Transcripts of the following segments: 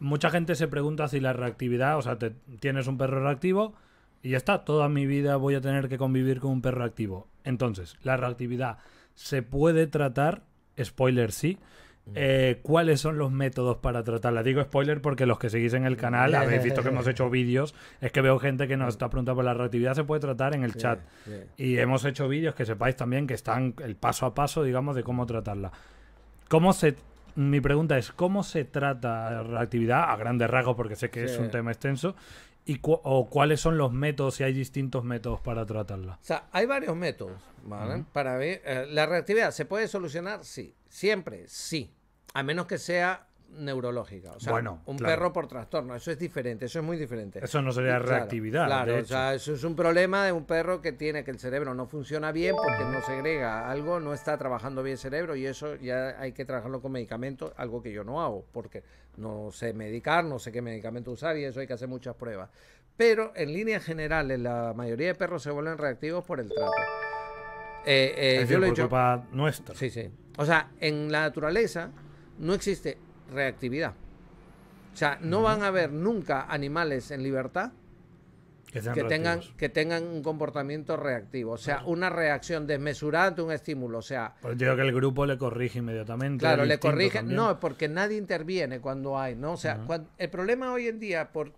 mucha gente se pregunta si la reactividad, o sea, te, tienes un perro reactivo y ya está, toda mi vida voy a tener que convivir con un perro activo. Entonces, la reactividad se puede tratar, spoiler sí. Mm. Eh, ¿Cuáles son los métodos para tratarla? Digo spoiler porque los que seguís en el canal habéis visto que hemos hecho vídeos. Es que veo gente que nos está preguntando por la reactividad, se puede tratar en el chat. Y hemos hecho vídeos que sepáis también que están el paso a paso, digamos, de cómo tratarla. ¿Cómo se mi pregunta es, ¿cómo se trata la reactividad? a grandes rasgos? Porque sé que es un tema extenso. ¿Y o cuáles son los métodos, si hay distintos métodos para tratarla? O sea, hay varios métodos, Para eh, la reactividad, ¿se puede solucionar? Sí. Siempre, sí. A menos que sea neurológica. O sea, un perro por trastorno. Eso es diferente, eso es muy diferente. Eso no sería reactividad. Claro, o sea, eso es un problema de un perro que tiene que el cerebro no funciona bien porque no segrega algo, no está trabajando bien el cerebro y eso ya hay que trabajarlo con medicamentos, algo que yo no hago porque no sé medicar, no sé qué medicamento usar y eso hay que hacer muchas pruebas. Pero en línea generales, la mayoría de perros se vuelven reactivos por el trato. Eh, eh, es yo lo he nuestra. Sí, sí. O sea, en la naturaleza no existe reactividad. O sea, no van a haber nunca animales en libertad que, tengan, que tengan un comportamiento reactivo, o sea, una reacción desmesurada ante un estímulo, o sea... digo que el grupo le corrige inmediatamente. Claro, le corrige, no, porque nadie interviene cuando hay, ¿no? O sea, el problema hoy en día, por,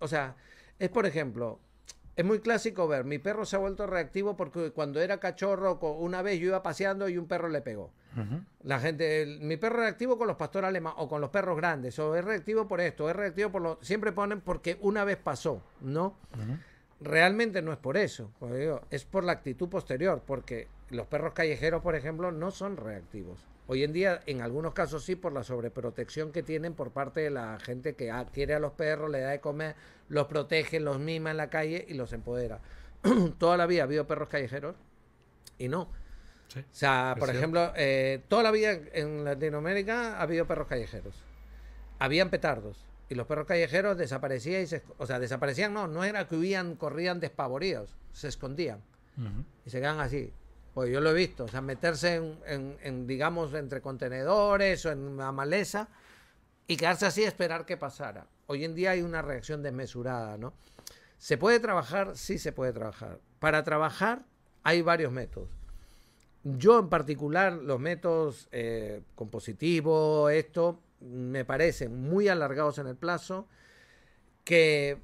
o sea, es por ejemplo, es muy clásico ver, mi perro se ha vuelto reactivo porque cuando era cachorro, una vez yo iba paseando y un perro le pegó. La gente, mi perro es reactivo con los pastores alemanes o con los perros grandes, o es reactivo por esto, es reactivo por lo... Siempre ponen porque una vez pasó, ¿no? Realmente no es por eso, pues es por la actitud posterior, porque los perros callejeros, por ejemplo, no son reactivos. Hoy en día, en algunos casos sí, por la sobreprotección que tienen por parte de la gente que adquiere ah, a los perros, le da de comer, los protege, los mima en la calle y los empodera. toda la vida ha habido perros callejeros y no. o sea, por ejemplo, eh, toda la vida en Latinoamérica ha habido perros callejeros. Habían petardos y los perros callejeros desaparecían y se, o sea, desaparecían, no, no era que huían, corrían despavoridos, se escondían y se quedaban así. Pues yo lo he visto, o sea, meterse en, digamos, entre contenedores o en la maleza y quedarse así y esperar que pasara. Hoy en día hay una reacción desmesurada, ¿no? ¿Se puede trabajar? Sí se puede trabajar. Para trabajar hay varios métodos. Yo en particular, los métodos eh, compositivos, esto, me parecen muy alargados en el plazo, que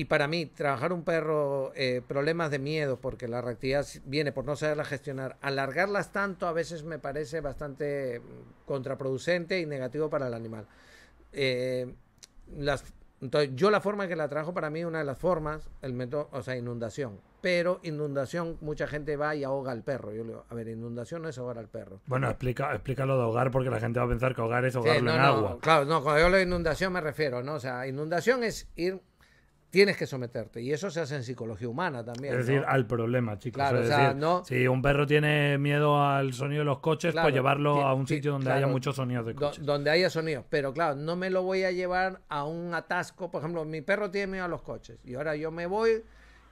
y para mí, trabajar un perro, eh, problemas de miedo, porque la reactividad viene por no saberla gestionar, alargarlas tanto a veces me parece bastante mm, contraproducente y negativo para el animal. Eh, las, yo la forma en que la trabajo para mí, una de las formas, el método, o sea, inundación. Pero inundación, mucha gente va y ahoga al perro. Yo le digo, a ver, inundación no es ahogar al perro. Bueno, eh, explica, lo de ahogar porque la gente va a pensar que ahogar es ahogarlo en agua. Claro, no, cuando yo hablo de inundación me refiero, ¿no? O sea, inundación es ir tienes que someterte. Y eso se hace en psicología humana también. Es decir, al problema, chicos. Claro, o no... Si un perro tiene miedo al sonido de los coches, pues llevarlo a un sitio donde haya muchos sonidos de coches. donde haya sonidos. Pero claro, no me lo voy a llevar a un atasco. Por ejemplo, mi perro tiene miedo a los coches. Y ahora yo me voy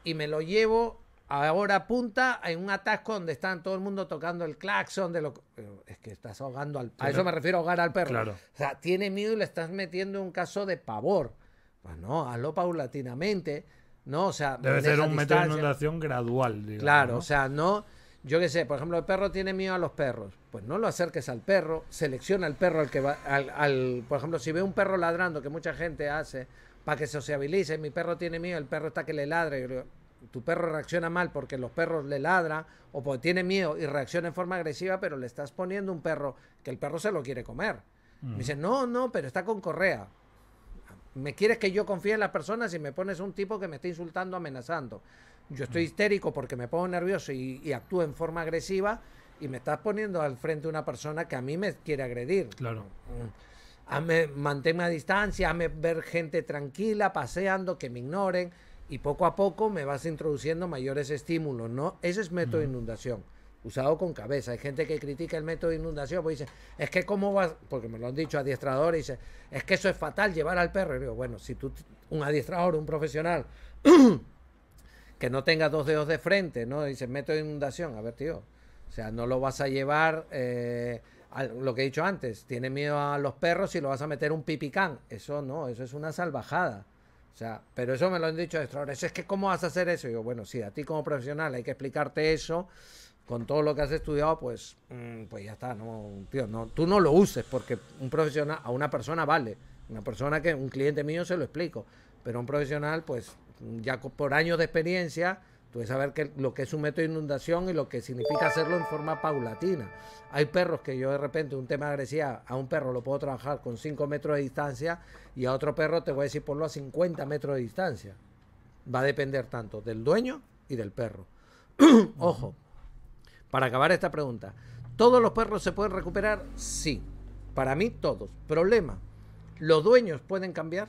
y me lo llevo ahora punta en un atasco donde está todo el mundo tocando el claxon de lo es que estás ahogando al perro. a eso me refiero a ahogar al perro o sea tiene miedo y le estás metiendo un caso de pavor pues no, hazlo paulatinamente, ¿no? O sea, debe ser un método de inundación gradual, Claro, o sea, no, yo qué sé, por ejemplo, el perro tiene miedo a los perros. Pues no lo acerques al perro, selecciona al perro al que va, al, por ejemplo, si ve un perro ladrando, que mucha gente hace, para que se sociabilice, mi perro tiene miedo, el perro está que le ladre. tu perro reacciona mal porque los perros le ladran o porque tiene miedo y reacciona en forma agresiva, pero le estás poniendo un perro que el perro se lo quiere comer. Me mm. dice, no, no, pero está con correa me quieres que yo confíe en las personas y me pones un tipo que me está insultando, amenazando. Yo estoy histérico porque me pongo nervioso y, actúo en forma agresiva y me estás poniendo al frente una persona que a mí me quiere agredir. Claro. Mm. Hazme, manténme a distancia, hazme ver gente tranquila, paseando, que me ignoren y poco a poco me vas introduciendo mayores estímulos, ¿no? Ese es método de inundación usado con cabeza. Hay gente que critica el método de inundación, pues dice, es que cómo vas, porque me lo han dicho adiestradores, dice, es que eso es fatal llevar al perro. Y digo, bueno, si tú, un adiestrador, un profesional, que no tenga dos dedos de frente, ¿no? Dice, método de inundación, a ver, tío. O sea, no lo vas a llevar, eh, lo que he dicho antes, tiene miedo a los perros y lo vas a meter un pipicán. Eso no, eso es una salvajada. O sea, pero eso me lo han dicho adiestradores, es que cómo vas a hacer eso. Y digo, bueno, sí, a ti como profesional hay que explicarte eso con todo lo que has estudiado, pues, mm, pues ya está, no, tío, no, tú no lo uses porque un profesional, a una persona vale, una persona que un cliente mío se lo explico, pero un profesional, pues ya por años de experiencia, tú debes saber que lo que es un método de inundación y lo que significa hacerlo en forma paulatina. Hay perros que yo de repente un tema de agresividad a un perro lo puedo trabajar con 5 metros de distancia y a otro perro te voy a decir ponlo a 50 metros de distancia. Va a depender tanto del dueño y del perro. Ojo, para acabar esta pregunta, ¿todos los perros se pueden recuperar? Sí, para mí todos. Problema, ¿los dueños pueden cambiar?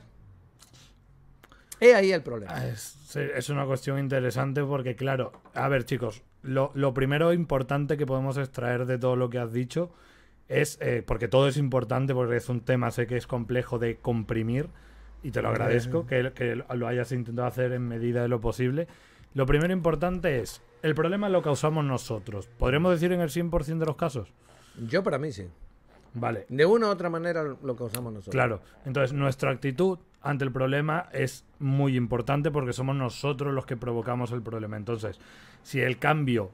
He ahí el problema. Ah, es, una cuestión interesante porque, claro, a ver chicos, lo, primero importante que podemos extraer de todo lo que has dicho es, eh, porque todo es importante, porque es un tema, sé que es complejo de comprimir, y te lo agradezco que lo hayas intentado hacer en medida de lo posible. Lo primero importante es, el problema lo causamos nosotros. ¿Podríamos decir en el 100% de los casos? Yo para mí sí. Vale. De una u otra manera lo causamos nosotros. Claro. Entonces, nuestra actitud ante el problema es muy importante porque somos nosotros los que provocamos el problema. Entonces, si el cambio,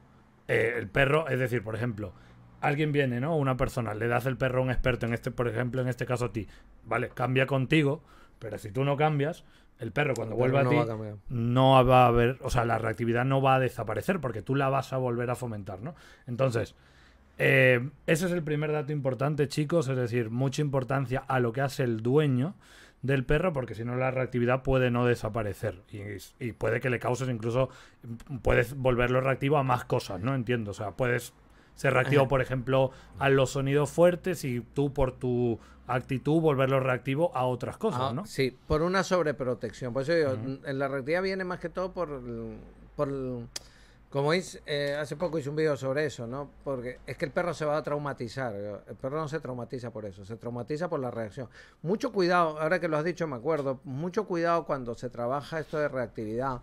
eh, el perro, es decir, por ejemplo, alguien viene, ¿no? Una persona, le das el perro a un experto, en este, por ejemplo, en este caso a ti, ¿vale? Cambia contigo, pero si tú no cambias, el perro cuando vuelva a ti a no va a haber, o sea, la reactividad no va a desaparecer porque tú la vas a volver a fomentar, ¿no? Entonces, eh, ese es el primer dato importante, chicos, es decir, mucha importancia a lo que hace el dueño del perro porque si no la reactividad puede no desaparecer y, y, puede que le causes incluso, puedes volverlo reactivo a más cosas, ¿no? Entiendo, o sea, puedes se reactivó, por ejemplo, a los sonidos fuertes y tú por tu actitud volverlo reactivo a otras cosas, ah, ¿no? Sí, por una sobreprotección. Por eso digo, la reactividad viene más que todo por... como hice, eh, hace poco hice un video sobre eso, ¿no? Porque es que el perro se va a traumatizar. El perro no se traumatiza por eso, se traumatiza por la reacción. Mucho cuidado, ahora que lo has dicho me acuerdo, mucho cuidado cuando se trabaja esto de reactividad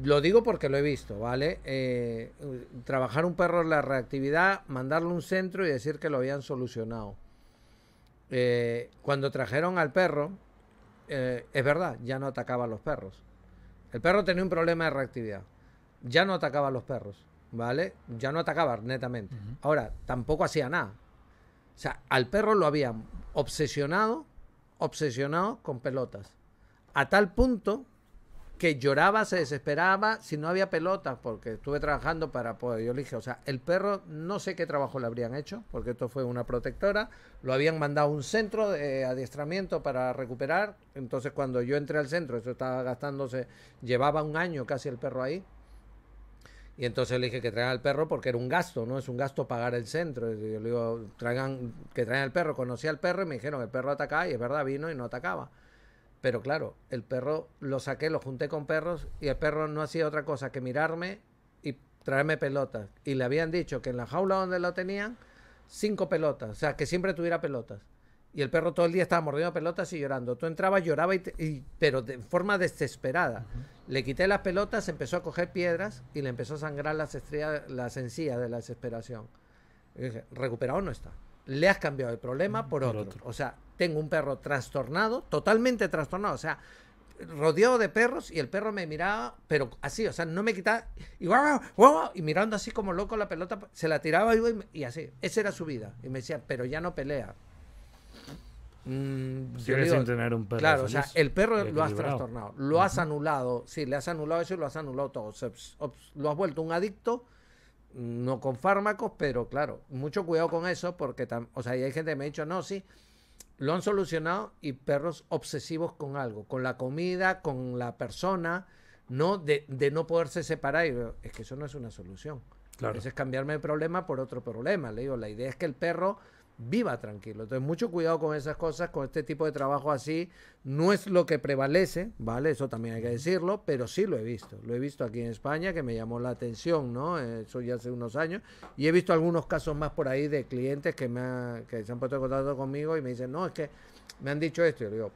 lo digo porque lo he visto, ¿vale? Eh, trabajar un perro en la reactividad, mandarlo a un centro y decir que lo habían solucionado. Eh, cuando trajeron al perro, eh, es verdad, ya no atacaba a los perros. El perro tenía un problema de reactividad. Ya no atacaba a los perros, ¿vale? Ya no atacaba netamente. Ahora, tampoco hacía nada. O sea, al perro lo habían obsesionado, obsesionado con pelotas. A tal punto que lloraba, se desesperaba si no había pelotas, porque estuve trabajando para poder. Yo le dije, o sea, el perro no sé qué trabajo le habrían hecho, porque esto fue una protectora, lo habían mandado a un centro de adiestramiento para recuperar. Entonces, cuando yo entré al centro, eso estaba gastándose, llevaba un año casi el perro ahí. Y entonces le dije que traigan al perro porque era un gasto, ¿no? Es un gasto pagar el centro. yo le digo, traigan, que traigan al perro. Conocí al perro y me dijeron, el perro atacaba y es verdad, vino y no atacaba. Pero claro, el perro lo saqué, lo junté con perros y el perro no hacía otra cosa que mirarme y traerme pelotas. Y le habían dicho que en la jaula donde lo tenían, cinco pelotas, o sea, que siempre tuviera pelotas. Y el perro todo el día estaba mordiendo pelotas y llorando. Tú entrabas, lloraba, y, pero de forma desesperada. Le quité las pelotas, empezó a coger piedras y le empezó a sangrar las, estrellas, las encías de la desesperación. Y dije, recuperado no está. Le has cambiado el problema por, otro. otro. O sea, tengo un perro trastornado, totalmente trastornado, o sea, rodeado de perros y el perro me miraba, pero así, o sea, no me quitaba, y, ¡guau, guau! y mirando así como loco la pelota, se la tiraba y, y así, esa era su vida. Y me decía, pero ya no pelea. Mm, un perro. Claro, o sea, el perro lo has trastornado, lo has anulado, sí, le has anulado eso y lo has anulado todo. lo has vuelto un adicto, no con fármacos, pero claro, mucho cuidado con eso, porque, o sea, hay gente que me ha dicho, no, sí lo han solucionado y perros obsesivos con algo, con la comida, con la persona, no de, no poderse separar. es que eso no es una solución. Claro. Eso es cambiarme el problema por otro problema. Le digo, la idea es que el perro viva tranquilo. Entonces, mucho cuidado con esas cosas, con este tipo de trabajo así. No es lo que prevalece, ¿vale? Eso también hay que decirlo, pero sí lo he visto. Lo he visto aquí en España, que me llamó la atención, ¿no? Eso ya hace unos años. Y he visto algunos casos más por ahí de clientes que, me se han puesto en contacto conmigo y me dicen, no, es que me han dicho esto. yo digo,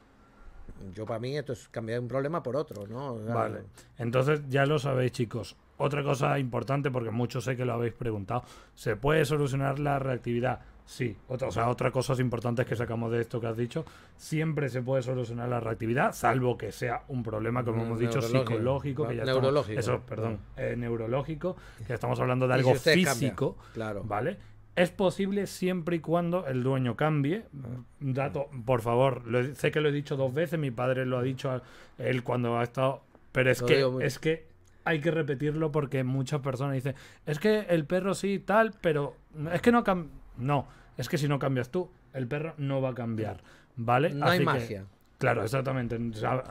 yo para mí esto es cambiar un problema por otro, ¿no? vale. Entonces, ya lo sabéis, chicos. Otra cosa importante, porque muchos sé que lo habéis preguntado, ¿se puede solucionar la reactividad Sí, otra, o sea, otra cosa importante que sacamos de esto que has dicho, siempre se puede solucionar la reactividad, salvo que sea un problema, como mm, hemos dicho, psicológico, neurológico. eso, perdón, mm. eh, neurológico, que estamos hablando de algo físico, claro. ¿vale? Es posible siempre y cuando el dueño cambie. Ah. Dato, por favor, sé que lo he dicho dos veces, mi padre lo ha dicho a él cuando ha estado, pero es que es que hay que repetirlo porque muchas personas dicen, es que el perro sí tal, pero es que no cambia no, es que si no cambias tú, el perro no va a cambiar, ¿vale? No hay magia. Claro, exactamente.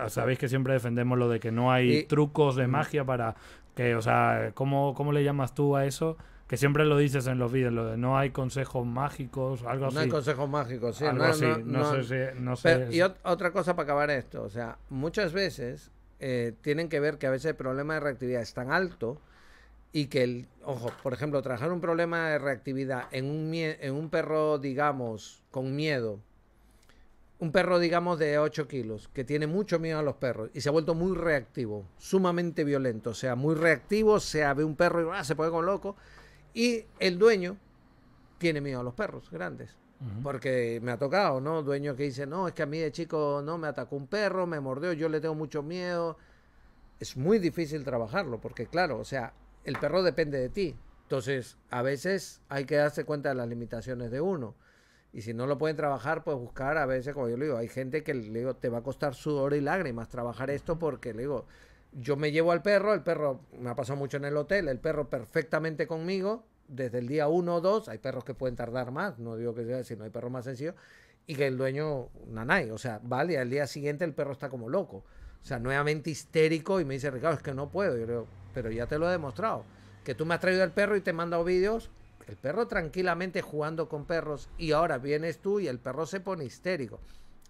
sabéis que siempre defendemos lo de que no hay trucos de mm. magia para que, o sea, ¿cómo, le llamas tú a eso? que siempre lo dices en los vídeos, lo de no hay consejos mágicos, algo así. No hay consejos mágicos, sí. Algo no, No, sé si... Y otra cosa para acabar esto, o sea, muchas veces eh, tienen que ver que a veces el problema de reactividad es tan alto y que el, ojo, por ejemplo, trabajar un problema de reactividad en un, en un perro, digamos, con miedo, un perro, digamos, de 8 kilos, que tiene mucho miedo a los perros y se ha vuelto muy reactivo, sumamente violento, o sea, muy reactivo, se ve un perro y ah, se pone con loco, y el dueño tiene miedo a los perros grandes. Porque me ha tocado, ¿no? dueño que dice, no, es que a mí de chico no me atacó un perro, me mordió, yo le tengo mucho miedo. Es muy difícil trabajarlo, porque claro, o sea, el perro depende de ti. Entonces, a veces hay que darse cuenta de las limitaciones de uno. Y si no lo pueden trabajar, pues buscar, a veces, como yo le digo, hay gente que le digo, te va a costar sudor y lágrimas trabajar esto porque le digo, yo me llevo al perro, el perro me ha pasado mucho en el hotel, el perro perfectamente conmigo, desde el día uno o dos, hay perros que pueden tardar más, no digo que sea, si no hay perro más sencillo, y que el dueño, nanay, o sea, vale, al día siguiente el perro está como loco, o sea, nuevamente histérico y me dice, Ricardo, es que no puedo, yo le pero ya te lo he demostrado. Que tú me has traído el perro y te he mandado vídeos. El perro tranquilamente jugando con perros. Y ahora vienes tú y el perro se pone histérico.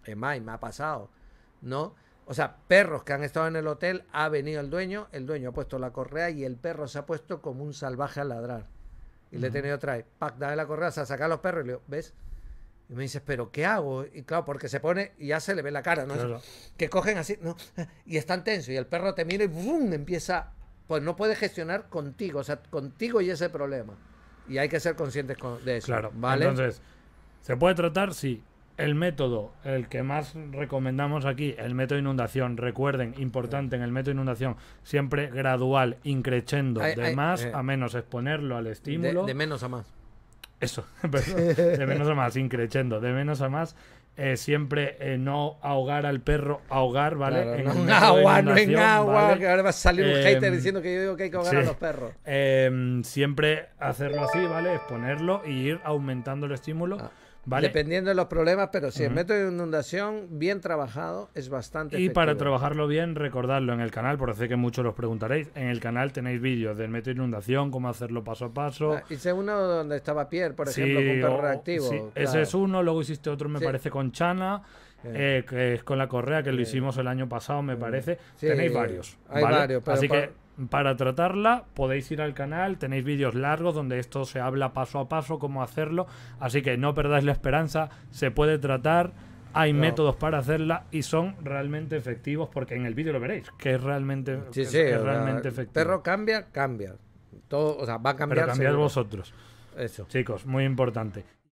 Es más, me ha pasado. ¿No? O sea, perros que han estado en el hotel, ha venido el dueño, el dueño ha puesto la correa y el perro se ha puesto como un salvaje a ladrar. Y le he tenido otra vez, da la correa, o saca sacar los perros y le digo, ¿ves? Y me dices, ¿pero qué hago? Y claro, porque se pone y ya se le ve la cara, ¿no? Que cogen así, ¿no? Y están tenso y el perro te mira y ¡bum! empieza pues no puede gestionar contigo, o sea, contigo y ese problema. Y hay que ser conscientes de eso. Claro, ¿vale? Entonces, ¿se puede tratar? si El método, el que más recomendamos aquí, el método de inundación. Recuerden, importante en el método inundación, siempre gradual, increchendo, de más eh. a menos, exponerlo al estímulo. de, menos a más. Eso, de menos a más, increchendo, de menos a más eh, siempre eh, no ahogar al perro, ahogar, ¿vale? en, agua, no en agua, que ahora va a salir un hater em, diciendo que yo digo que hay que ahogar a los perros. Em, siempre hacerlo así, ¿vale? Exponerlo y ir aumentando el estímulo. Ah. Dependiendo de los problemas, pero si el método de inundación bien trabajado es bastante. Y para trabajarlo bien, recordadlo en el canal, por hacer que muchos los preguntaréis. En el canal tenéis vídeos del método de inundación, cómo hacerlo paso a paso. hice ah, uno donde estaba Pierre, por ejemplo, con un reactivo. Ese es uno, luego hiciste otro, me parece, con Chana. Eh, que es con la correa que lo hicimos el año pasado, me parece. Tenéis varios. Hay varios, Así que para tratarla podéis ir al canal, tenéis vídeos largos donde esto se habla paso a paso, cómo hacerlo, así que no perdáis la esperanza, se puede tratar, hay métodos para hacerla y son realmente efectivos porque en el vídeo lo veréis, que es realmente, sí, sí, realmente efectivo. Perro cambia, cambia. Todo, o sea, va a cambiar. Pero cambiar vosotros. Eso. Chicos, muy importante.